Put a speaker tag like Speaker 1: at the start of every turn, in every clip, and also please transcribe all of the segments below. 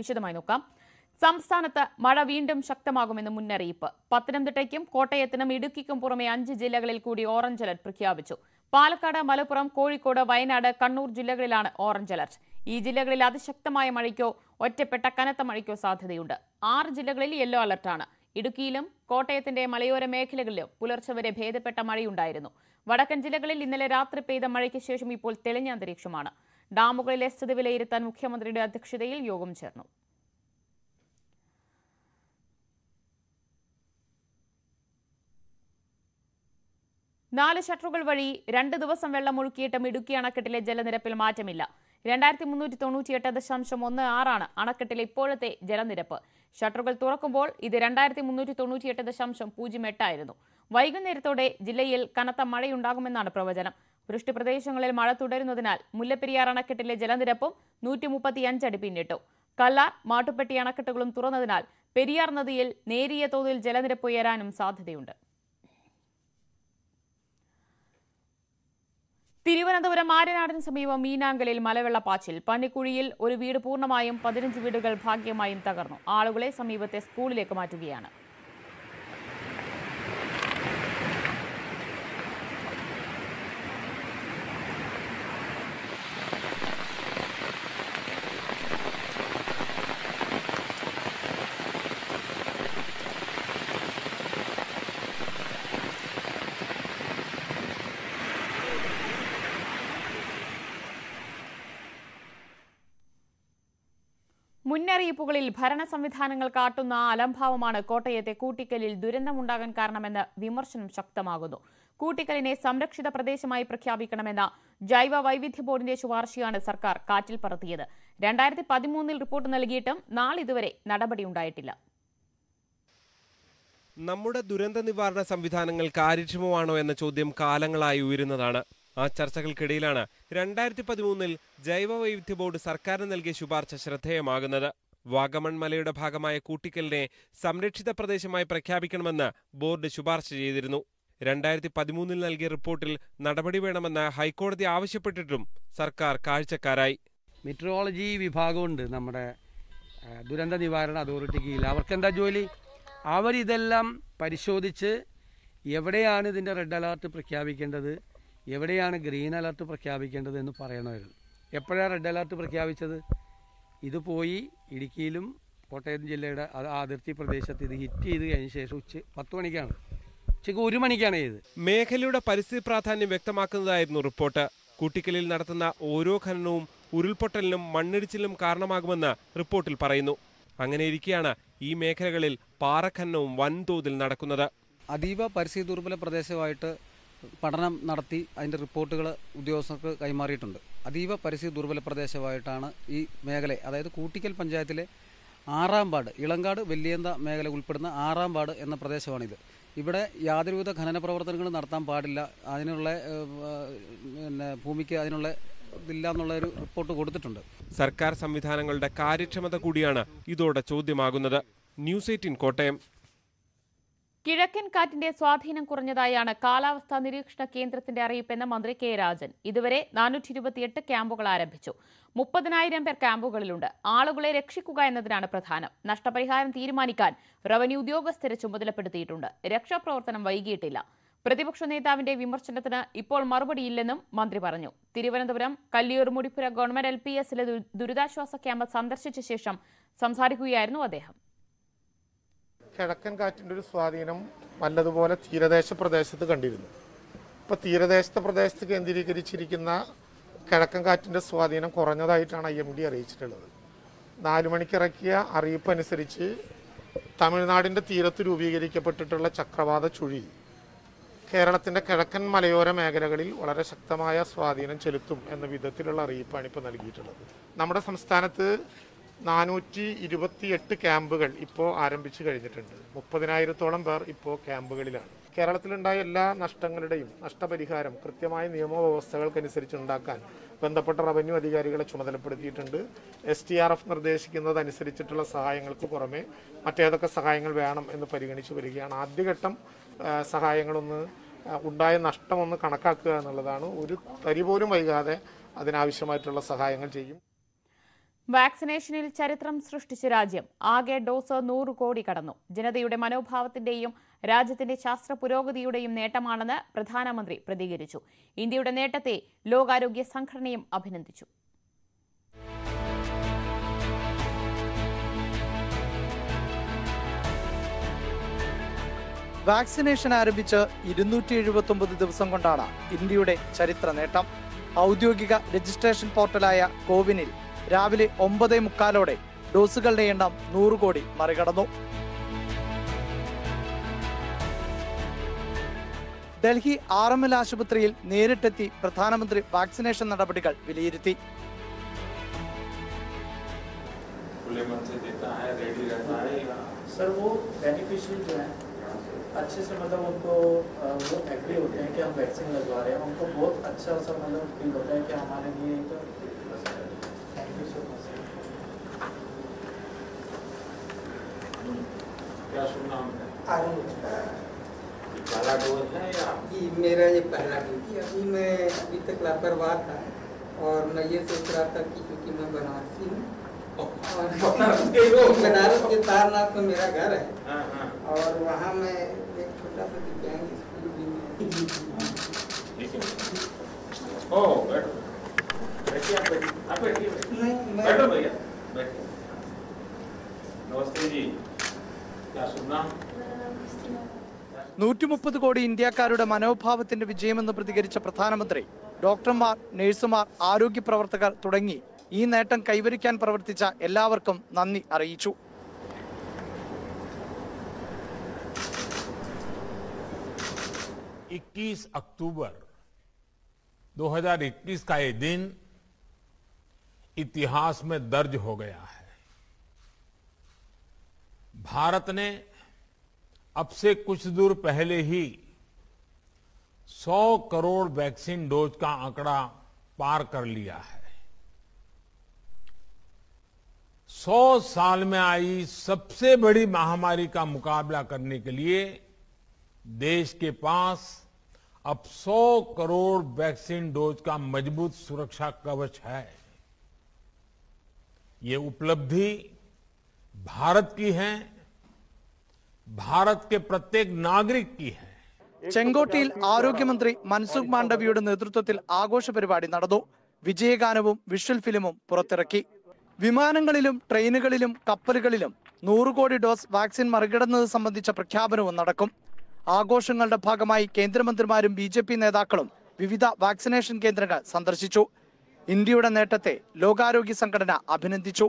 Speaker 1: വിശദമായി നോക്കാം സംസ്ഥാനത്ത് മഴ വീണ്ടും ശക്തമാകുമെന്ന് മുന്നറിയിപ്പ് പത്തനംതിട്ടയ്ക്കും കോട്ടയത്തിനും ഇടുക്കിക്കും പുറമെ അഞ്ച് ജില്ലകളിൽ കൂടി ഓറഞ്ച് അലർട്ട് പ്രഖ്യാപിച്ചു പാലക്കാട് മലപ്പുറം കോഴിക്കോട് വയനാട് കണ്ണൂർ ജില്ലകളിലാണ് ഓറഞ്ച് അലർട്ട് ഈ ജില്ലകളിൽ അതിശക്തമായ മഴയ്ക്കോ ഒറ്റപ്പെട്ട കനത്ത മഴയ്ക്കോ സാധ്യതയുണ്ട് ആറ് ജില്ലകളിൽ യെല്ലോ അലർട്ടാണ് ഇടുക്കിയിലും കോട്ടയത്തിന്റെ മലയോര മേഖലകളിലും പുലർച്ചെ വരെ ഭേദപ്പെട്ട മഴയുണ്ടായിരുന്നു വടക്കൻ ജില്ലകളിൽ ഇന്നലെ രാത്രി പെയ്ത മഴയ്ക്ക് ശേഷം ഇപ്പോൾ തെളിഞ്ഞ അന്തരീക്ഷമാണ് ഡാമുകളിലെ സ്ഥിതി വിലയിരുത്താൻ മുഖ്യമന്ത്രിയുടെ അധ്യക്ഷതയിൽ യോഗം ചേർന്നു നാല് ഷട്ടറുകൾ വഴി രണ്ട് ദിവസം ഒഴുക്കിയിട്ടും ഇടുക്കി അണക്കെട്ടിലെ ജലനിരപ്പിൽ മാറ്റമില്ല രണ്ടായിരത്തി മുന്നൂറ്റി തൊണ്ണൂറ്റിയെട്ട് ദശാംശം ഒന്ന് ആറാണ് അണക്കെട്ടിലെ ഇപ്പോഴത്തെ ജലനിരപ്പ് ഷട്ടറുകൾ തുറക്കുമ്പോൾ ഇത് രണ്ടായിരത്തി മുന്നൂറ്റി തൊണ്ണൂറ്റിയെട്ട് ദശാംശം പൂജ്യം എട്ടായിരുന്നു വൈകുന്നേരത്തോടെ ജില്ലയിൽ കനത്ത മഴയുണ്ടാകുമെന്നാണ് പ്രവചനം വൃഷ്ടിപ്രദേശങ്ങളിൽ മഴ തുടരുന്നതിനാൽ മുല്ലപ്പെരിയാർ അണക്കെട്ടിലെ ജലനിരപ്പും നൂറ്റി അടി പിന്നിട്ടു കല്ലാർ മാട്ടുപ്പെട്ടി അണക്കെട്ടുകളും തുറന്നതിനാൽ പെരിയാർ നദിയിൽ നേരിയ തോതിൽ ജലനിരപ്പ് ഉയരാനും സാധ്യതയുണ്ട് തിരുവനന്തപുരം ആര്യനാടിന് സമീപം മീനാങ്കലിൽ മലവെള്ളപ്പാച്ചിൽ പന്നിക്കുഴിയിൽ ഒരു വീട് പൂർണ്ണമായും പതിനഞ്ച് വീടുകൾ ഭാഗ്യമായും തകർന്നു ആളുകളെ സമീപത്തെ സ്കൂളിലേക്ക് മാറ്റുകയാണ് മുന്നറിയിപ്പുകളിൽ ഭരണ സംവിധാനങ്ങൾ കാട്ടുന്ന അലംഭാവമാണ് കോട്ടയത്തെ കൂട്ടിക്കലിൽ ദുരന്തമുണ്ടാകാൻ കാരണമെന്ന് വിമർശനം ശക്തമാകുന്നു കൂട്ടിക്കലിനെ സംരക്ഷിത പ്രദേശമായി പ്രഖ്യാപിക്കണമെന്ന ജൈവ വൈവിധ്യ ബോർഡിന്റെ ശുപാർശയാണ് സർക്കാർ കാറ്റിൽ പറത്തിയത് രണ്ടായിരത്തി പതിമൂന്നിൽ റിപ്പോർട്ട് നൽകിയിട്ടും നാളിതുവരെ നടപടിയുണ്ടായിട്ടില്ല
Speaker 2: നമ്മുടെ ദുരന്ത നിവാരണ സംവിധാനങ്ങൾ കാര്യക്ഷമമാണോ എന്ന ചോദ്യം കാലങ്ങളായി ഉയരുന്നതാണ് ആ ചർച്ചകൾക്കിടയിലാണ് രണ്ടായിരത്തി പതിമൂന്നിൽ ജൈവ വൈവിധ്യ ബോർഡ് സർക്കാരിന് നൽകിയ ശുപാർശ ശ്രദ്ധേയമാകുന്നത് വാഗമൺ മലയുടെ ഭാഗമായ കൂട്ടിക്കലിനെ സംരക്ഷിത പ്രദേശമായി പ്രഖ്യാപിക്കണമെന്ന് ബോർഡ് ശുപാർശ ചെയ്തിരുന്നു രണ്ടായിരത്തി പതിമൂന്നിൽ നൽകിയ റിപ്പോർട്ടിൽ നടപടി വേണമെന്ന് ഹൈക്കോടതി ആവശ്യപ്പെട്ടിട്ടും സർക്കാർ കാഴ്ചക്കാരായി മെട്രോളജി
Speaker 3: വിഭാഗമുണ്ട് നമ്മുടെ ദുരന്ത നിവാരണ അതോറിറ്റിക്ക് കീഴിൽ അവർക്കെന്താ ജോലി അവരിതെല്ലാം പരിശോധിച്ച് എവിടെയാണ് ഇതിൻ്റെ റെഡ് അലേർട്ട് പ്രഖ്യാപിക്കേണ്ടത് എവിടെയാണ് ഗ്രീൻ അലർട്ട് പ്രഖ്യാപിക്കേണ്ടത് എന്ന് പറയണമായിരുന്നു എപ്പോഴാണ് റെഡ് അലർട്ട് പ്രഖ്യാപിച്ചത് ഇത് പോയി ഇടുക്കിയിലും കോട്ടയം ജില്ലയുടെ അതിർത്തി പ്രദേശത്ത് ഇത് ഹിറ്റ് ചെയ്ത് കഴിഞ്ഞ ശേഷം ഉച്ച പത്ത് മണിക്കാണ് ഉച്ചയ്ക്ക് ഒരു മണിക്കാണ്
Speaker 2: ചെയ്ത് മേഖലയുടെ പരിസ്ഥിതി പ്രാധാന്യം വ്യക്തമാക്കുന്നതായിരുന്നു റിപ്പോർട്ട് കൂട്ടിക്കലിൽ നടത്തുന്ന ഓരോ ഖനനവും ഉരുൾപൊട്ടലിനും മണ്ണിടിച്ചിലും കാരണമാകുമെന്ന് റിപ്പോർട്ടിൽ പറയുന്നു അങ്ങനെയിരിക്കെയാണ് ഈ മേഖലകളിൽ പാറഖനനവും
Speaker 4: വൻതോതിൽ നടക്കുന്നത് അതീവ പരിസ്ഥിതി ദുർബല പ്രദേശമായിട്ട് പഠനം നടത്തി അതിൻ്റെ റിപ്പോർട്ടുകൾ ഉദ്യോഗസ്ഥർക്ക് കൈമാറിയിട്ടുണ്ട് അതീവ പരിസ്ഥിതി ദുർബല പ്രദേശമായിട്ടാണ് ഈ മേഖല അതായത് കൂട്ടിക്കൽ പഞ്ചായത്തിലെ ആറാം വാർഡ് ഇളങ്കാട് വെല്ലിയന്ത മേഖല ഉൾപ്പെടുന്ന ആറാം വാർഡ് എന്ന പ്രദേശമാണിത് ഇവിടെ യാതൊരുവിധ ഖനന പ്രവർത്തനങ്ങളും നടത്താൻ പാടില്ല അതിനുള്ള പിന്നെ ഭൂമിക്ക് അതിനുള്ള ഇതില്ല എന്നുള്ളൊരു റിപ്പോർട്ട് കൊടുത്തിട്ടുണ്ട്
Speaker 2: സർക്കാർ സംവിധാനങ്ങളുടെ കാര്യക്ഷമത കൂടിയാണ് ഇതോടെ ചോദ്യമാകുന്നത് ന്യൂസ് എയ്റ്റീൻ കോട്ടയം
Speaker 1: കിഴക്കൻ കാറ്റിന്റെ സ്വാധീനം കുറഞ്ഞതായാണ് കാലാവസ്ഥാ നിരീക്ഷണ കേന്ദ്രത്തിന്റെ അറിയിപ്പെന്ന മന്ത്രി കെ രാജൻ ഇതുവരെ നാനൂറ്റി ഇരുപത്തിയെട്ട് ക്യാമ്പുകൾ ആരംഭിച്ചു മുപ്പതിനായിരം പേർ ക്യാമ്പുകളിലുണ്ട് ആളുകളെ രക്ഷിക്കുക എന്നതിനാണ് പ്രധാനം നഷ്ടപരിഹാരം തീരുമാനിക്കാൻ റവന്യൂ ഉദ്യോഗസ്ഥരെ ചുമതലപ്പെടുത്തിയിട്ടുണ്ട് രക്ഷാപ്രവർത്തനം വൈകിയിട്ടില്ല പ്രതിപക്ഷ നേതാവിന്റെ വിമർശനത്തിന് ഇപ്പോൾ മറുപടിയില്ലെന്നും മന്ത്രി പറഞ്ഞു Thiruvananthapuram Kalliyoor Mudippura government L P എസിലെ ദുരിതാശ്വാസ ക്യാമ്പ് സന്ദർശിച്ച ശേഷം സംസാരിക്കുകയായിരുന്നു അദ്ദേഹം കിഴക്കൻ കാറ്റിൻ്റെ ഒരു സ്വാധീനം
Speaker 2: നല്ലതുപോലെ തീരദേശ പ്രദേശത്ത് കണ്ടിരുന്നു ഇപ്പോൾ തീരദേശത്തെ പ്രദേശത്ത് കേന്ദ്രീകരിച്ചിരിക്കുന്ന കിഴക്കൻ കാറ്റിൻ്റെ സ്വാധീനം കുറഞ്ഞതായിട്ടാണ് ഐ എം ഡി അറിയിച്ചിട്ടുള്ളത് നാലുമണിക്കിറക്കിയ മണിക്കിറക്കിയ അറിയിപ്പ് അനുസരിച്ച് തമിഴ്നാടിൻ്റെ തീരത്ത് രൂപീകരിക്കപ്പെട്ടിട്ടുള്ള ചക്രവാത ചുഴി കേരളത്തിൻ്റെ കിഴക്കൻ മലയോര മേഖലകളിൽ വളരെ ശക്തമായ സ്വാധീനം ചെലുത്തും എന്ന വിധത്തിലുള്ള അറിയിപ്പാണ് ഇപ്പോൾ നൽകിയിട്ടുള്ളത് നമ്മുടെ സംസ്ഥാനത്ത് നാനൂറ്റി എട്ട് ക്യാമ്പുകൾ ഇപ്പോൾ ആരംഭിച്ചു കഴിഞ്ഞിട്ടുണ്ട് മുപ്പതിനായിരത്തോളം പേർ ഇപ്പോൾ ക്യാമ്പുകളിലാണ് കേരളത്തിലുണ്ടായ എല്ലാ നഷ്ടങ്ങളുടെയും നഷ്ടപരിഹാരം കൃത്യമായ നിയമവ്യവസ്ഥകൾക്കനുസരിച്ച് ഉണ്ടാക്കാൻ ബന്ധപ്പെട്ട റവന്യൂ അധികാരികളെ ചുമതലപ്പെടുത്തിയിട്ടുണ്ട് എസ് ടി ആർ എഫ് നിർദ്ദേശിക്കുന്നതനുസരിച്ചിട്ടുള്ള സഹായങ്ങൾക്ക് പുറമെ മറ്റേതൊക്കെ സഹായങ്ങൾ വേണം എന്ന് പരിഗണിച്ചു വരികയാണ് ആദ്യഘട്ടം സഹായങ്ങളൊന്ന് ഉണ്ടായ നഷ്ടമൊന്ന് കണക്കാക്കുക എന്നുള്ളതാണ് ഒരു തരി പോലും വൈകാതെ അതിനാവശ്യമായിട്ടുള്ള സഹായങ്ങൾ ചെയ്യും
Speaker 1: വാക്സിനേഷനിൽ ചരിത്രം സൃഷ്ടിച്ച രാജ്യം ആകെ ഡോസ് നൂറ് കോടി കടന്നു ജനതയുടെ മനോഭാവത്തിന്റെയും രാജ്യത്തിന്റെ ശാസ്ത്ര പുരോഗതിയുടെയും നേട്ടമാണെന്ന് പ്രധാനമന്ത്രി പ്രതികരിച്ചു ഇന്ത്യയുടെ നേട്ടത്തെ ലോകാരോഗ്യ സംഘടനയും അഭിനന്ദിച്ചു
Speaker 3: വാക്സിനേഷൻ ആരംഭിച്ച് ഇരുന്നൂറ്റി എഴുപത്തി ഒമ്പത് ദിവസം കൊണ്ടാണ് ഇന്ത്യയുടെ ചരിത്ര നേട്ടം ഔദ്യോഗിക രജിസ്ട്രേഷൻ പോർട്ടലായ കോവിനിൽ രാവിലെ ഒമ്പതേ മുക്കാലോടെ ഡോസുകളുടെ എണ്ണം നൂറ് കോടി മറികടന്നു ഡൽഹി ആർ എം എൽ ആശുപത്രിയിൽ നേരിട്ടെത്തി പ്രധാനമന്ത്രി വാക്സിനേഷൻ നടപടികൾ വിലയിരുത്തി अच्छे से मतलब उनको वो एग्री
Speaker 4: मेरा ये पहला ड्यूटी अभी मैं अभी तक लापरवाह था और मैं ये सोच रहा था कि क्योंकि मैं बनारसी हूँ और बनारस के सारनाथ में मेरा घर है हाँ, हाँ। और वहाँ मैं एक छोटा सा दिव्यांग स्कूल भी
Speaker 2: में बैठो भैया नमस्ते जी
Speaker 3: നൂറ്റിമുപ്പത് കോടി ഇന്ത്യക്കാരുടെ മനോഭാവത്തിന്റെ വിജയമെന്ന് പ്രതികരിച്ച പ്രധാനമന്ത്രി ഡോക്ടർമാർ നഴ്സുമാർ ആരോഗ്യ പ്രവർത്തകർ തുടങ്ങി ഈ നേട്ടം കൈവരിക്കാൻ പ്രവർത്തിച്ച എല്ലാവർക്കും നന്ദി അറിയിച്ചു
Speaker 2: इक्कीस अक्टूबर 2021 का ये दिन इतिहास में दर्ज हो गया है भारत ने अब से कुछ दूर पहले ही 100 करोड़ वैक्सीन डोज का आंकड़ा पार कर लिया है 100 साल में आई सबसे बड़ी महामारी का मुकाबला करने के लिए देश के पास अब 100 करोड़ वैक्सीन डोज का मजबूत सुरक्षा कवच है ये उपलब्धि ഭാരത് കി है ഭാരത് के प्रत्येक नागरिक की है ചെങ്കോട്ടയിൽ ആരോഗ്യമന്ത്രി മൻസുഖ് മാണ്ഡവിയുടെ
Speaker 3: നേതൃത്വത്തിൽ ആഘോഷ പരിപാടി നടന്നു വിജയഗാനവും വിഷ്വൽ ഫിലിമും പുറത്തിറക്കി വിമാനങ്ങളിലും ട്രെയിനുകളിലും കപ്പലുകളിലും നൂറു കോടി ഡോസ് വാക്സിൻ മറികടന്നത് സംബന്ധിച്ച പ്രഖ്യാപനവും നടക്കും ആഘോഷങ്ങളുടെ ഭാഗമായി കേന്ദ്രമന്ത്രിമാരും ബി ജെ പി നേതാക്കളും വിവിധ വാക്സിനേഷൻ കേന്ദ്രങ്ങൾ സന്ദർശിച്ചു ഇന്ത്യയുടെ നേട്ടത്തെ ലോകാരോഗ്യ സംഘടന അഭിനന്ദിച്ചു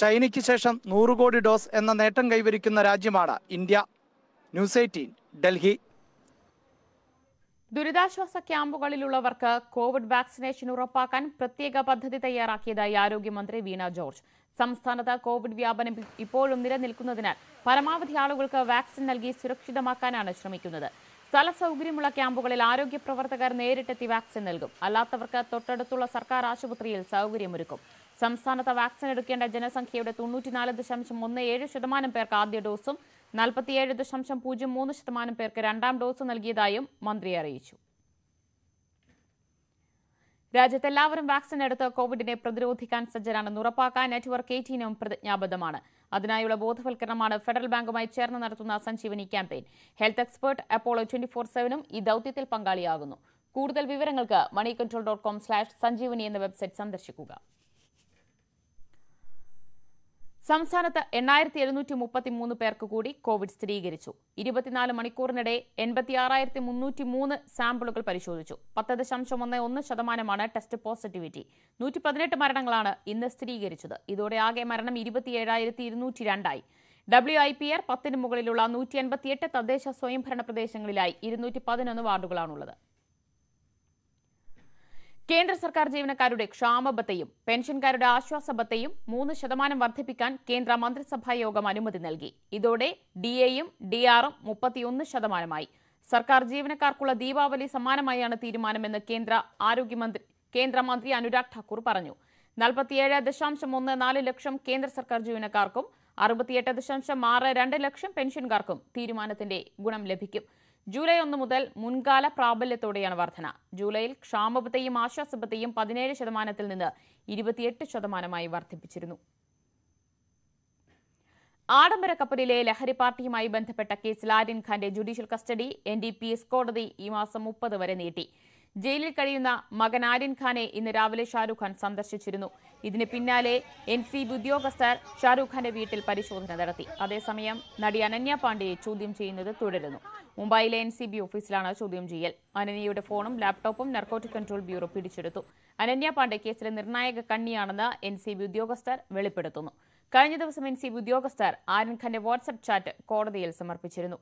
Speaker 3: ചൈനയ്ക്ക് ശേഷം നൂറ് കോടി ഡോസ് എന്ന നേട്ടം കൈവരിക്കുന്ന രാജ്യമാണ് ഇന്ത്യ ന്യൂസ് എയ്റ്റീൻ ഡൽഹി
Speaker 1: ദുരിതാശ്വാസ ക്യാമ്പുകളിലുള്ളവർക്ക് കോവിഡ് വാക്സിനേഷൻ ഉറപ്പാക്കാൻ പ്രത്യേക പദ്ധതി തയ്യാറാക്കിയതായി ആരോഗ്യമന്ത്രി വീണ ജോർജ് സംസ്ഥാനത്ത് കോവിഡ് വ്യാപനം ഇപ്പോഴും നിലനിൽക്കുന്നതിനാൽ പരമാവധി ആളുകൾക്ക് വാക്സിൻ നൽകി സുരക്ഷിതമാക്കാനാണ് ശ്രമിക്കുന്നത് സ്ഥല സൗകര്യമുള്ള ക്യാമ്പുകളിൽ ആരോഗ്യ പ്രവർത്തകർ നേരിട്ടെത്തി വാക്സിൻ നൽകും അല്ലാത്തവർക്ക് തൊട്ടടുത്തുള്ള സർക്കാർ ആശുപത്രിയിൽ സൗകര്യമൊരുക്കും സംസ്ഥാനത്ത് വാക്സിൻ എടുക്കേണ്ട ജനസംഖ്യയുടെ തൊണ്ണൂറ്റിനാല് ദശാംശം ഒന്ന് ഏഴ് ശതമാനം പേർക്ക് ആദ്യ ഡോസും നാൽപ്പത്തിയേഴ് ദശാംശം പൂജ്യം മൂന്ന് ശതമാനം പേർക്ക് രണ്ടാം ഡോസ് നൽകിയതായും മന്ത്രി അറിയിച്ചു രാജ്യത്ത് എല്ലാവരും വാക്സിൻ എടുത്ത് കോവിഡിനെ പ്രതിരോധിക്കാൻ സജ്ജരാണെന്ന് ഉറപ്പാക്കാൻ നെറ്റ്വർക്ക് എയ്റ്റീനും പ്രതിജ്ഞാബദ്ധമാണ് അതിനായുള്ള ബോധവൽക്കരണമാണ് ഫെഡറൽ ബാങ്കുമായി ചേർന്ന് നടത്തുന്ന Sanjeevani campaign health expert Apollo twenty four സെവനും ഈ ദൌത്യത്തിൽ പങ്കാളിയാകുന്നു കൂടുതൽ വിവരങ്ങൾക്ക് money control dot com slash Sanjeevani എന്ന വെബ്സൈറ്റ് സന്ദർശിക്കുക സംസ്ഥാനത്ത് എണ്ണായിരത്തി എഴുന്നൂറ്റി മുപ്പത്തി മൂന്ന് പേർക്ക് കൂടി കോവിഡ് സ്ഥിരീകരിച്ചു ഇരുപത്തിനാല് മണിക്കൂറിനിടെ എൺപത്തി ആറായിരത്തി മുന്നൂറ്റി മൂന്ന് സാമ്പിളുകൾ പരിശോധിച്ചു പത്ത് ദശാംശം ഒന്ന് ഒന്ന് ശതമാനമാണ് ടെസ്റ്റ് പോസിറ്റിവിറ്റി നൂറ്റി പതിനെട്ട് മരണങ്ങളാണ് ഇന്ന് സ്ഥിരീകരിച്ചത് ഇതോടെ ആകെ മരണം ഇരുപത്തിയേഴായിരത്തി ഇരുന്നൂറ്റി രണ്ടായി ഡബ്ല്യു ഐ പി ആർ പത്തിന് മുകളിലുള്ള നൂറ്റി എൺപത്തിയെട്ട് തദ്ദേശ സ്വയംഭരണ പ്രദേശങ്ങളിലായി ഇരുന്നൂറ്റി പതിനൊന്ന് വാർഡുകളാണുള്ളത് കേന്ദ്ര സർക്കാർ ജീവനക്കാരുടെ ക്ഷാമബത്തയും പെൻഷൻകാരുടെ ആശ്വാസബത്തെയും മൂന്ന് ശതമാനം വർദ്ധിപ്പിക്കാൻ കേന്ദ്ര മന്ത്രിസഭാ യോഗം അനുമതി നൽകി ഇതോടെ ഡി എയും ഡി ആറും മുപ്പത്തിയൊന്ന് ശതമാനമായി സർക്കാർ ജീവനക്കാർക്കുള്ള ദീപാവലി സമ്മാനമായാണ് തീരുമാനമെന്ന് കേന്ദ്ര ആരോഗ്യമന്ത്രി കേന്ദ്രമന്ത്രി അനുരാഗ് ഠാക്കൂർ പറഞ്ഞു നാൽപ്പത്തിയേഴ് ദശാംശം ഒന്ന് നാല് ലക്ഷം കേന്ദ്ര സർക്കാർ ജീവനക്കാർക്കും അറുപത്തിയെട്ട് ദശാംശം ആറ് രണ്ട് ലക്ഷം പെൻഷൻകാർക്കും തീരുമാനത്തിന്റെ ഗുണം ലഭിക്കും ജൂലൈ ഒന്ന് മുതൽ മുൻകാല പ്രാബല്യത്തോടെയാണ് വർധന ജൂലൈയിൽ ക്ഷാമബത്തെയും ആശ്വാസബത്തെയും പതിനേഴ് ശതമാനത്തിൽ നിന്ന് ഇരുപത്തിയെട്ട് ശതമാനമായി വർദ്ധിപ്പിച്ചിരുന്നു ആഡംബര കപ്പലിലെ ലഹരി പാർട്ടിയുമായി ബന്ധപ്പെട്ട കേസിൽ ആര്യൻ ഖാന്റെ judicial custody N D P S കോടതി ഈ മാസം മുപ്പത് വരെ നീട്ടി ജയിലിൽ കഴിയുന്ന മകൻ ആര്യൻ ഖാനെ ഇന്ന് രാവിലെ ഷാരൂഖ് ഖാൻ സന്ദർശിച്ചിരുന്നു ഇതിന് പിന്നാലെ എൻ സി ബി ഉദ്യോഗസ്ഥർ ഷാരൂഖ് ഖാന്റെ വീട്ടിൽ പരിശോധന നടത്തി അതേസമയം നടി അനന്യ പാണ്ഡ്യയെ ചോദ്യം ചെയ്യുന്നത് തുടരുന്നു മുംബൈയിലെ എൻ സി ബി ഓഫീസിലാണ് ചോദ്യം ചെയ്യൽ അനന്യയുടെ ഫോണും ലാപ്ടോപ്പും നർക്കോട്ടിക് കൺട്രോൾ ബ്യൂറോ പിടിച്ചെടുത്തു അനന്യ പാണ്ഡെ കേസിലെ നിർണായക കണ്ണിയാണെന്ന് എൻ സി ബി ഉദ്യോഗസ്ഥർ വെളിപ്പെടുത്തുന്നു കഴിഞ്ഞ ദിവസം എൻ സി ബി ഉദ്യോഗസ്ഥർ ആര്യൻ ഖാന്റെ വാട്സ്ആപ്പ് ചാറ്റ് കോടതിയിൽ സമർപ്പിച്ചിരുന്നു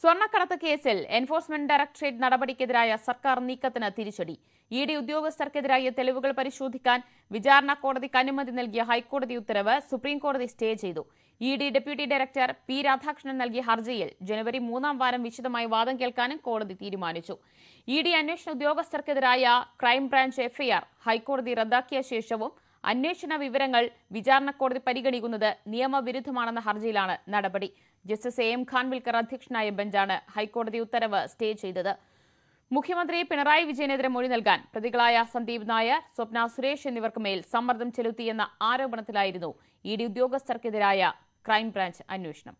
Speaker 1: സ്വർണ്ണക്കടത്ത് കേസിൽ എൻഫോഴ്സ്മെന്റ് ഡയറക്ടറേറ്റ് നടപടിക്കെതിരായ സർക്കാർ നീക്കത്തിന് തിരിച്ചടി ഇ ഡി ഉദ്യോഗസ്ഥർക്കെതിരായ തെളിവുകൾ പരിശോധിക്കാൻ വിചാരണ കോടതിക്ക് അനുമതി നൽകിയ ഹൈക്കോടതി ഉത്തരവ് സുപ്രീംകോടതി സ്റ്റേ ചെയ്തു E D deputy director P Radhakrishnan നൽകിയ ഹർജിയിൽ ജനുവരി മൂന്നാം വാരം വിശദമായി വാദം കേൾക്കാനും കോടതി തീരുമാനിച്ചു ഇ ഡി അന്വേഷണ ഉദ്യോഗസ്ഥർക്കെതിരായ ക്രൈംബ്രാഞ്ച് എഫ്ഐആർ ഹൈക്കോടതി റദ്ദാക്കിയ ശേഷവും അന്വേഷണ വിവരങ്ങൾ വിചാരണ കോടതി പരിഗണിക്കുന്നത് നിയമവിരുദ്ധമാണെന്ന ഹർജിയിലാണ് നടപടി ജസ്റ്റിസ് എ എം ഖാൻവിൽക്കർ അധ്യക്ഷനായ ബെഞ്ചാണ് ഹൈക്കോടതി ഉത്തരവ് സ്റ്റേ ചെയ്തത് മുഖ്യമന്ത്രി പിണറായി വിജയനെതിരെ മൊഴി നൽകാൻ പ്രതികളായ സന്ദീപ് നായർ സ്വപ്ന സുരേഷ് എന്നിവർക്ക് മേൽ സമ്മർദ്ദം ചെലുത്തിയെന്ന ആരോപണത്തിലായിരുന്നു ഇ ഡി ഉദ്യോഗസ്ഥർക്കെതിരായ ക്രൈംബ്രാഞ്ച് അന്വേഷണം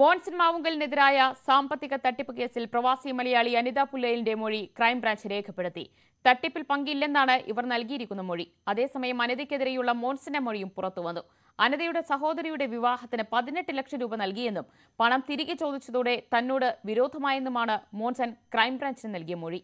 Speaker 1: മോൻസൺ മാവുങ്കലിനെതിരായ സാമ്പത്തിക തട്ടിപ്പ് കേസിൽ പ്രവാസി മലയാളി അനിത പുല്ലയിലിന്റെ മൊഴി ക്രൈംബ്രാഞ്ച് രേഖപ്പെടുത്തി തട്ടിപ്പിൽ പങ്കില്ലെന്നാണ് ഇവർ നൽകിയിരിക്കുന്ന മൊഴി അതേസമയം അനിതയ്ക്കെതിരെയുള്ള മോൻസന്റെ മൊഴിയും പുറത്തുവന്നു അനിതയുടെ സഹോദരിയുടെ വിവാഹത്തിന് പതിനെട്ട് ലക്ഷം രൂപ നൽകിയെന്നും പണം തിരികെ ചോദിച്ചതോടെ തന്നോട് വിരോധമായെന്നുമാണ് മോൻസൺ ക്രൈംബ്രാഞ്ചിന് നൽകിയ മൊഴി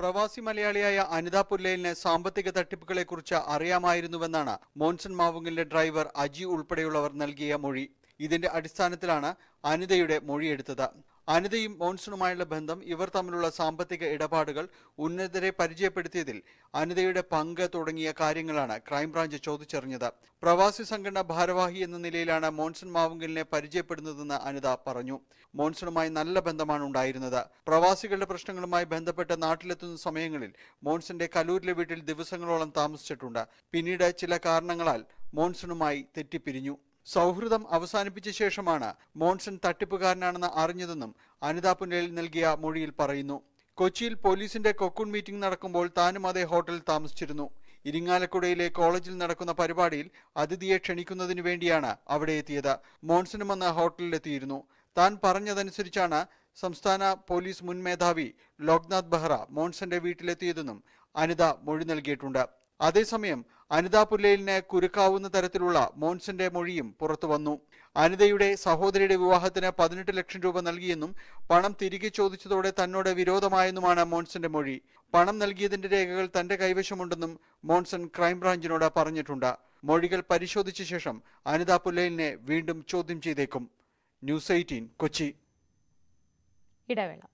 Speaker 4: പ്രവാസി മലയാളിയായ അനിത പുല്ലയിലിന് സാമ്പത്തിക തട്ടിപ്പുകളെക്കുറിച്ച് അറിയാമായിരുന്നുവെന്നാണ് മോൻസൺ മാവുങ്ങലിന്റെ ഡ്രൈവർ അജി ഉൾപ്പെടെയുള്ളവർ നൽകിയ മൊഴി ഇതിന്റെ അടിസ്ഥാനത്തിലാണ് അനിതയുടെ മൊഴിയെടുത്തത് അനിതയും മോൺസണുമായുള്ള ബന്ധം ഇവർ തമ്മിലുള്ള സാമ്പത്തിക ഇടപാടുകൾ ഉന്നതരെ പരിചയപ്പെടുത്തിയതിൽ അനിതയുടെ പങ്ക് തുടങ്ങിയ കാര്യങ്ങളാണ് ക്രൈംബ്രാഞ്ച് ചോദിച്ചറിഞ്ഞത് പ്രവാസി സംഘടന ഭാരവാഹി എന്ന നിലയിലാണ് മോൺസൺ മാവുങ്കലിനെ പരിചയപ്പെടുന്നതെന്ന് അനിത പറഞ്ഞു മോൺസണുമായി നല്ല ബന്ധമാണ് ഉണ്ടായിരുന്നത് പ്രവാസികളുടെ പ്രശ്നങ്ങളുമായി ബന്ധപ്പെട്ട് നാട്ടിലെത്തുന്ന സമയങ്ങളിൽ മോൺസന്റെ കലൂരിലെ വീട്ടിൽ ദിവസങ്ങളോളം താമസിച്ചിട്ടുണ്ട് പിന്നീട് ചില കാരണങ്ങളാൽ മോൺസണുമായി തെറ്റിപ്പിരിഞ്ഞു സൗഹൃദം അവസാനിപ്പിച്ച ശേഷമാണ് മോൺസൺ തട്ടിപ്പുകാരനാണെന്ന് അറിഞ്ഞതെന്നും അനിതാ പുന്നലിൽ നൽകിയ മൊഴിയിൽ പറയുന്നു കൊച്ചിയിൽ പോലീസിന്റെ കൊക്കൂൺ മീറ്റിംഗ് നടക്കുമ്പോൾ താനും അതേ ഹോട്ടലിൽ താമസിച്ചിരുന്നു ഇരിങ്ങാലക്കുടയിലെ കോളേജിൽ നടക്കുന്ന പരിപാടിയിൽ അതിഥിയെ ക്ഷണിക്കുന്നതിനു വേണ്ടിയാണ് അവിടെ എത്തിയത് മോൺസനും അന്ന് ഹോട്ടലിലെത്തിയിരുന്നു താൻ പറഞ്ഞതനുസരിച്ചാണ് സംസ്ഥാന പോലീസ് മുൻ മേധാവി ലോക്നാഥ് ബെഹ്റ മോൺസന്റെ വീട്ടിലെത്തിയതെന്നും അനിത മൊഴി നൽകിയിട്ടുണ്ട് അതേസമയം അനിതാപുല്ലയിലിന് കുരുക്കാവുന്ന തരത്തിലുള്ള മോൻസന്റെ മൊഴിയും പുറത്തുവന്നു അനിതയുടെ സഹോദരിയുടെ വിവാഹത്തിന് പതിനെട്ട് ലക്ഷം രൂപ നൽകിയെന്നും പണം തിരികെ ചോദിച്ചതോടെ തന്നോട് വിരോധമായെന്നുമാണ് മോൺസന്റെ മൊഴി പണം നൽകിയതിന്റെ രേഖകൾ തന്റെ കൈവശമുണ്ടെന്നും മോൺസൺ ക്രൈംബ്രാഞ്ചിനോട് പറഞ്ഞിട്ടുണ്ട് മൊഴികൾ പരിശോധിച്ച ശേഷം അനിത പുല്ലയിലിനെ വീണ്ടും ചോദ്യം ചെയ്തേക്കും ന്യൂസ് എയ്റ്റീൻ കൊച്ചി
Speaker 1: ഇടവേള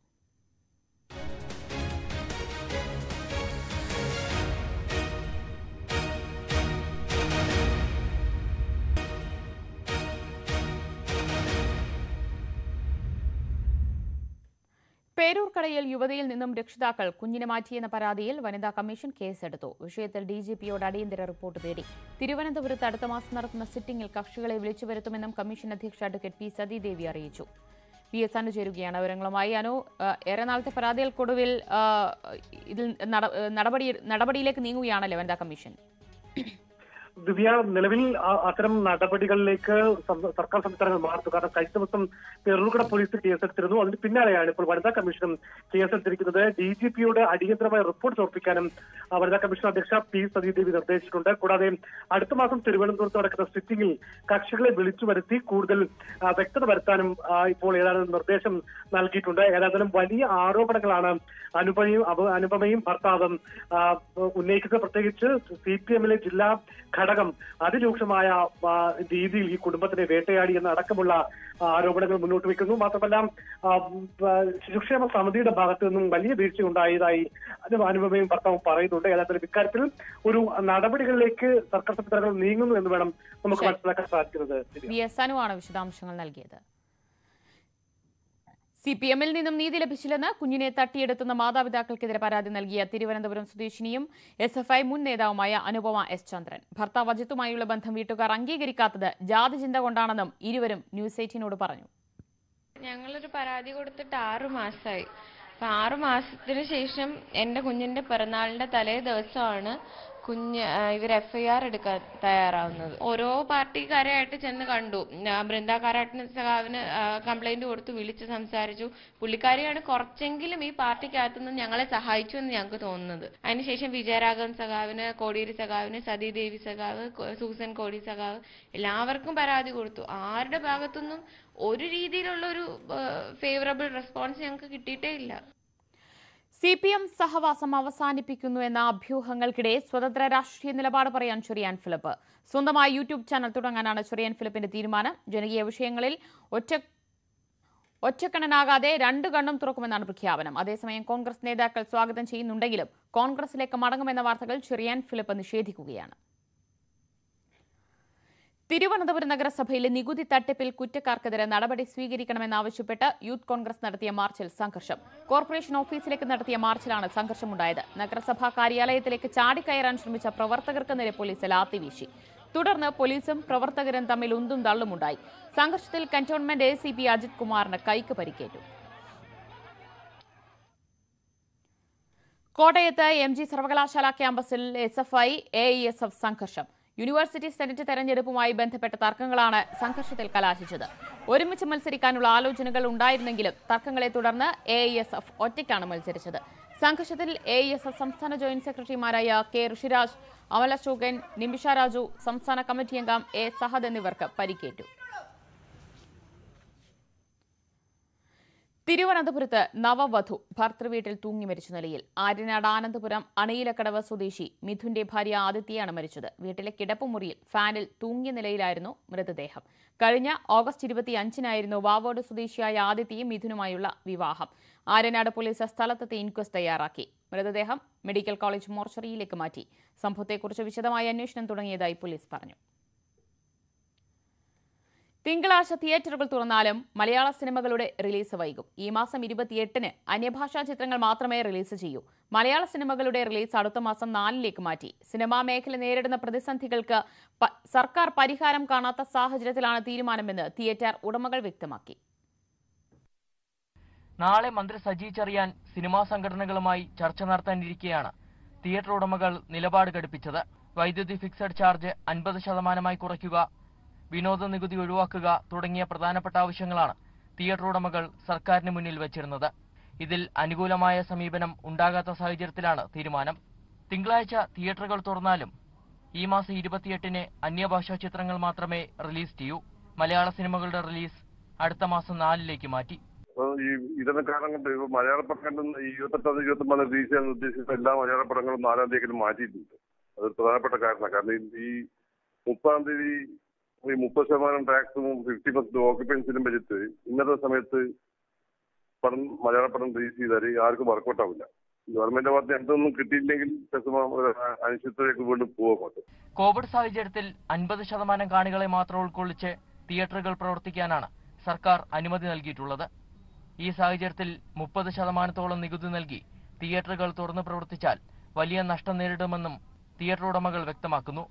Speaker 1: പേരൂർക്കടയിൽ യുവതിയിൽ നിന്നും രക്ഷിതാക്കൾ കുഞ്ഞിനെ മാറ്റിയെന്ന പരാതിയിൽ വനിതാ കമ്മീഷൻ കേസെടുത്തു വിഷയത്തിൽ ഡി ജി പിയോട് അടിയന്തര റിപ്പോർട്ട് തേടി തിരുവനന്തപുരത്ത് അടുത്ത മാസം നടക്കുന്ന സിറ്റിംഗിൽ കക്ഷികളെ വിളിച്ചു വരുത്തുമെന്നും കമ്മീഷൻ അധ്യക്ഷ അഡ്വക്കേറ്റ് പി സതീദേവി അറിയിച്ചു പി എസ് അനു ചേരുകയാണ് വിവരങ്ങളുമായി അനു ഏറെ നാളത്തെ പരാതികൾക്കൊടുവിൽ ഇതിൽ നടപടി നടപടിയിലേക്ക് നീങ്ങുകയാണല്ലേ വനിതാ കമ്മീഷൻ
Speaker 3: ദിവ്യ നിലവിൽ അത്തരം നടപടികളിലേക്ക് സർക്കാർ സംസ്ഥാനങ്ങൾ മാറുന്നു കാരണം കഴിഞ്ഞ ദിവസം പേരൂർക്കട പോലീസ് കേസെടുത്തിരുന്നു അതിന് പിന്നാലെയാണ് ഇപ്പോൾ വനിതാ കമ്മീഷൻ കേസെടുത്തിരിക്കുന്നത് ഡി ജി പിയുടെ അടിയന്തരമായ റിപ്പോർട്ട് സമർപ്പിക്കാനും വനിതാ കമ്മീഷൻ അധ്യക്ഷ പി സതീദേവി നിർദ്ദേശിച്ചിട്ടുണ്ട് കൂടാതെ അടുത്ത മാസം തിരുവനന്തപുരത്ത് നടക്കുന്ന സിറ്റിംഗിൽ കക്ഷികളെ വിളിച്ചു വരുത്തി കൂടുതൽ വ്യക്തത വരുത്താനും ഇപ്പോൾ ഏതാനും നിർദ്ദേശം നൽകിയിട്ടുണ്ട് ഏതാനും വലിയ ആരോപണങ്ങളാണ് അനുപമയും അനുപമയും ഭർത്താവും ഉന്നയിക്കുന്നത് പ്രത്യേകിച്ച് സി പി എമ്മിലെ ജില്ലാ ഘടകം അതിരൂക്ഷമായ രീതിയിൽ ഈ കുടുംബത്തിനെ വേട്ടയാടി എന്ന അടക്കമുള്ള ആരോപണങ്ങൾ മുന്നോട്ട് വെക്കുന്നു മാത്രമല്ല ശിശുക്ഷേമ സമിതിയുടെ ഭാഗത്തു നിന്നും വലിയ വീഴ്ച ഉണ്ടായതായി അനുപമയും ഭർത്താവും പറയുന്നുണ്ട് ഏതായാലും ഇക്കാര്യത്തിൽ ഒരു നടപടികളിലേക്ക് സർക്കാർ സംവിധാനങ്ങൾ നീങ്ങുന്നു എന്ന് വേണം നമുക്ക്
Speaker 1: മനസ്സിലാക്കാൻ സാധിക്കുന്നത് വിശദാംശങ്ങൾ നൽകിയത് സി പി എമ്മിൽ നിന്നും നീതി ലഭിച്ചില്ലെന്ന് കുഞ്ഞിനെ തട്ടിയെടുത്തുന്ന മാതാപിതാക്കൾക്കെതിരെ പരാതി നൽകിയ തിരുവനന്തപുരം സ്വദേശിനിയും എസ് എഫ് ഐ മുൻ നേതാവുമായ അനുപമ എസ് ചന്ദ്രൻ ഭർത്താവ് അജിത്തുമായുള്ള ബന്ധം വീട്ടുകാർ അംഗീകരിക്കാത്തത് ജാതി ചിന്ത കൊണ്ടാണെന്നും ഇരുവരും ന്യൂസ് എയ്റ്റീനോട് പറഞ്ഞു ഞങ്ങളൊരു പരാതി കൊടുത്തിട്ട് ആറു മാസമായി ആറു മാസത്തിന് ശേഷം എൻ്റെ കുഞ്ഞിൻ്റെ പിറന്നാളിന്റെ തലേ ദിവസമാണ് കുഞ്ഞ് ഇവർ എഫ്ഐആർ എടുക്കാൻ തയ്യാറാവുന്നത് ഓരോ പാർട്ടിക്കാരായിട്ട് ചെന്ന് കണ്ടു ബൃന്ദ കാരാട്ടിന് സഖാവിന് കംപ്ലൈന്റ് കൊടുത്ത് വിളിച്ച് സംസാരിച്ചു പുള്ളിക്കാരിയാണ് കുറച്ചെങ്കിലും ഈ പാർട്ടിക്കകത്തു നിന്ന് ഞങ്ങളെ സഹായിച്ചു എന്ന് ഞങ്ങൾക്ക് തോന്നുന്നത് അതിനുശേഷം വിജയരാഘവൻ സഖാവിന് കോടിയേരി സഖാവിന് സതീദേവി സഖാവ് സൂസൻ കോടി സഖാവ് എല്ലാവർക്കും പരാതി കൊടുത്തു ആരുടെ ഭാഗത്തുനിന്നും ഒരു രീതിയിലുള്ള ഒരു ഫേവറബിൾ റെസ്പോൺസ് ഞങ്ങൾക്ക് കിട്ടിയിട്ടേ ഇല്ല സി പി എം സഹവാസം അവസാനിപ്പിക്കുന്നു എന്ന അഭ്യൂഹങ്ങൾക്കിടെ സ്വതന്ത്ര രാഷ്ട്രീയ നിലപാട് പറയാൻ ചെറിയാൻ ഫിലിപ്പ് സ്വന്തമായി യൂട്യൂബ് ചാനൽ തുടങ്ങാനാണ് ചെറിയാൻ ഫിലിപ്പിന്റെ തീരുമാനം ജനകീയ വിഷയങ്ങളിൽ ഒറ്റ ഒറ്റക്കണ്ണനാകാതെ രണ്ട് കണ്ണും തുറക്കുമെന്നാണ് പ്രഖ്യാപനം അതേസമയം കോൺഗ്രസ് നേതാക്കൾ സ്വാഗതം ചെയ്യുന്നുണ്ടെങ്കിലും കോൺഗ്രസിലേക്ക് മടങ്ങുമെന്ന വാർത്തകൾ ചെറിയാൻ ഫിലിപ്പ് നിഷേധിക്കുകയാണ് തിരുവനന്തപുരം നഗരസഭയിലെ നികുതി തട്ടിപ്പിൽ കുറ്റക്കാർക്കെതിരെ നടപടി സ്വീകരിക്കണമെന്നാവശ്യപ്പെട്ട് യൂത്ത് കോൺഗ്രസ് നടത്തിയ മാർച്ചിൽ സംഘർഷം കോർപ്പറേഷൻ ഓഫീസിലേക്ക് നടത്തിയ മാർച്ചിലാണ് സംഘർഷമുണ്ടായത് നഗരസഭാ കാര്യാലയത്തിലേക്ക് ചാടിക്കയറാൻ ശ്രമിച്ച പ്രവർത്തകർക്ക് നേരെ പോലീസ് ലാത്തിവീശി തുടർന്ന് പോലീസും പ്രവർത്തകരും തമ്മിൽ ഉന്തും തള്ളുമുണ്ടായി സംഘർഷത്തിൽ cantonment A C P Ajith കുമാറിന് കൈക്ക് പരിക്കേറ്റു കോട്ടയത്ത് എം ജി സർവകലാശാല ക്യാമ്പസിൽ S F I A I S F സംഘർഷം യൂണിവേഴ്സിറ്റി സെനറ്റ് തെരഞ്ഞെടുപ്പുമായി ബന്ധപ്പെട്ട തർക്കങ്ങളാണ് സംഘർഷത്തിൽ കലാശിച്ചത് ഒരുമിച്ച് മത്സരിക്കാനുള്ള ആലോചനകൾ ഉണ്ടായിരുന്നെങ്കിലും തർക്കങ്ങളെ തുടർന്ന് എ എസ് എഫ് ഒറ്റയ്ക്കാണ് മത്സരിച്ചത് സംഘർഷത്തിൽ എ എസ് എഫ് സംസ്ഥാന ജോയിന്റ് സെക്രട്ടറിമാരായ കെ ഋഷിരാജ് അമല ശോകൻ നിമിഷ രാജു സംസ്ഥാന കമ്മിറ്റി അംഗം എ സഹദ് എന്നിവർക്ക് പരിക്കേറ്റു തിരുവനന്തപുരത്ത് നവവധു ഭർത്തൃവീട്ടിൽ തൂങ്ങി മരിച്ച നിലയിൽ ആര്യനാട് ആനന്ദപുരം അണയിലക്കടവ് സ്വദേശി മിഥുന്റെ ഭാര്യ ആദിത്യയാണ് മരിച്ചത് വീട്ടിലെ കിടപ്പുമുറിയിൽ ഫാനിൽ തൂങ്ങിയ നിലയിലായിരുന്നു മൃതദേഹം കഴിഞ്ഞ ഓഗസ്റ്റ് ഇരുപത്തിയഞ്ചിനായിരുന്നു വാവോട് സ്വദേശിയായ ആദിത്യയും മിഥുനുമായുള്ള വിവാഹം ആര്യനാട് പോലീസ് സ്ഥലത്തെത്തി ഇൻക്വസ്റ്റ് തയ്യാറാക്കി മൃതദേഹം മെഡിക്കൽ കോളേജ് മോർച്ചറിയിലേക്ക് മാറ്റി സംഭവത്തെക്കുറിച്ച് വിശദമായ അന്വേഷണം തുടങ്ങിയതായി പോലീസ് പറഞ്ഞു തിങ്കളാഴ്ച തിയേറ്ററുകൾ തുറന്നാലും മലയാള സിനിമകളുടെ റിലീസ് വൈകും ഈ മാസം ഇരുപത്തിയെട്ടിന് അന്യഭാഷാ ചിത്രങ്ങൾ മാത്രമേ റിലീസ് ചെയ്യൂ മലയാള സിനിമകളുടെ റിലീസ് അടുത്ത മാസം നാലിലേക്ക് മാറ്റി സിനിമാ മേഖല നേരിടുന്ന പ്രതിസന്ധികൾക്ക് സർക്കാർ പരിഹാരം കാണാത്ത സാഹചര്യത്തിലാണ് തീരുമാനമെന്ന് തിയേറ്റർ ഉടമകൾ വ്യക്തമാക്കി
Speaker 5: നാളെ മന്ത്രി സജി ചെറിയാൻ സിനിമാ സംഘടനകളുമായി ചർച്ച നടത്താനിരിക്കെയാണ് തിയേറ്റർ ഉടമകൾ നിലപാട് ഘടിപ്പിച്ചത് വൈദ്യുതി ഫിക്സഡ് ചാർജ് അൻപത് ശതമാനമായി കുറയ്ക്കുക വിനോദ നികുതി ഒഴിവാക്കുക തുടങ്ങിയ പ്രധാനപ്പെട്ട ആവശ്യങ്ങളാണ് തിയേറ്റർ ഉടമകൾ സർക്കാരിന് മുന്നിൽ വച്ചിരുന്നത് ഇതിൽ അനുകൂലമായ സമീപനം ഉണ്ടാകാത്ത സാഹചര്യത്തിലാണ് തീരുമാനം തിങ്കളാഴ്ച തിയേറ്ററുകൾ തുറന്നാലും ഈ മാസം ഇരുപത്തിയെട്ടിന് അന്യഭാഷാ ചിത്രങ്ങൾ മാത്രമേ റിലീസ് ചെയ്യൂ മലയാള സിനിമകളുടെ റിലീസ് അടുത്ത മാസം നാലിലേക്ക് മാറ്റി
Speaker 2: ഈ ഇതിന് കാരണം കൊണ്ട് ഇപ്പൊ മലയാള പടം ഇരുപത്തെട്ടാം ഇരുപത്തൊമ്പതാം റിലീസ് ചെയ്യാൻ ഉദ്ദേശിച്ച എല്ലാ മലയാള പടങ്ങളും നാലാം തീയതിക്ക് മാറ്റിയിട്ടുണ്ട് അത് പ്രധാനപ്പെട്ട കാരണം കാരണം ഈ മുപ്പതാം തീയതി ഈ മുപ്പത് ശതമാനം ടാക്സും ഫിഫ്റ്റി പെർസെന്റ് ഓക്യുപ്പൻസിനും വെച്ചിട്ട് ഇന്നത്തെ സമയത്ത് പടം മലയാള പഠനം റിലീസ് ചെയ്താൽ ആർക്കും വർക്കൗട്ട് ആവില്ല ഗവൺമെന്റ് ഭാഗത്ത് എന്തൊന്നും കിട്ടിയില്ലെങ്കിൽ അനിശ്ചിതത്തിലേക്ക് വീണ്ടും പോവാൻ
Speaker 5: കോവിഡ് സാഹചര്യത്തിൽ അൻപത് ശതമാനം കാണികളെ മാത്രം ഉൾക്കൊള്ളിച്ച് തിയേറ്ററുകൾ പ്രവർത്തിക്കാനാണ് സർക്കാർ അനുമതി നൽകിയിട്ടുള്ളത് ഈ സാഹചര്യത്തിൽ മുപ്പത് ശതമാനത്തോളം നികുതി നൽകി തിയേറ്ററുകൾ തുറന്ന് പ്രവർത്തിച്ചാൽ വലിയ നഷ്ടം നേരിടുമെന്നും തിയേറ്റർ ഉടമകൾ വ്യക്തമാക്കുന്നു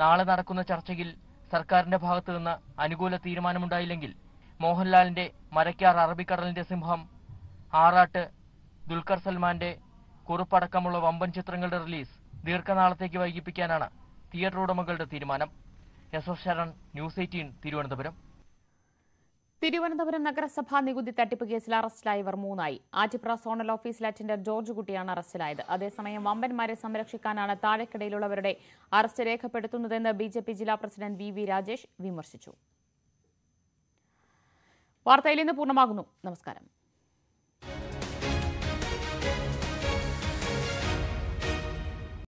Speaker 5: നാളെ നടക്കുന്ന ചർച്ചയിൽ സർക്കാരിന്റെ ഭാഗത്തു നിന്ന് അനുകൂല തീരുമാനമുണ്ടായില്ലെങ്കിൽ മോഹൻലാലിന്റെ മരക്കാർ അറബിക്കടലിന്റെ സിംഹം ആറാട്ട് ദുൽഖർ സൽമാന്റെ കുറുപ്പടക്കമുള്ള വമ്പൻ ചിത്രങ്ങളുടെ റിലീസ് ദീർഘനാളത്തേക്ക് വൈകിപ്പിക്കാനാണ് തിയേറ്റർ ഉടമകളുടെ തീരുമാനം S S Sharan news eighteen Thiruvananthapuram
Speaker 1: Thiruvananthapuram നഗരസഭാ നികുതി തട്ടിപ്പ് കേസിൽ അറസ്റ്റിലായവർ മൂന്നായി ആറ്റിപ്ര സോണൽ ഓഫീസിൽ അറ്റൻഡർ ജോർജ് കുട്ടിയാണ് അറസ്റ്റിലായത് അതേസമയം വമ്പന്മാരെ സംരക്ഷിക്കാനാണ് താഴെക്കിടയിലുള്ളവരുടെ അറസ്റ്റ് രേഖപ്പെടുത്തുന്നതെന്ന് ബി ജെ പി ജില്ലാ പ്രസിഡന്റ് വി വി രാജേഷ് വിമർശിച്ചു വാർത്തയിൽ ഇന്ന് പൂർണ്ണമാകുന്നു നമസ്കാരം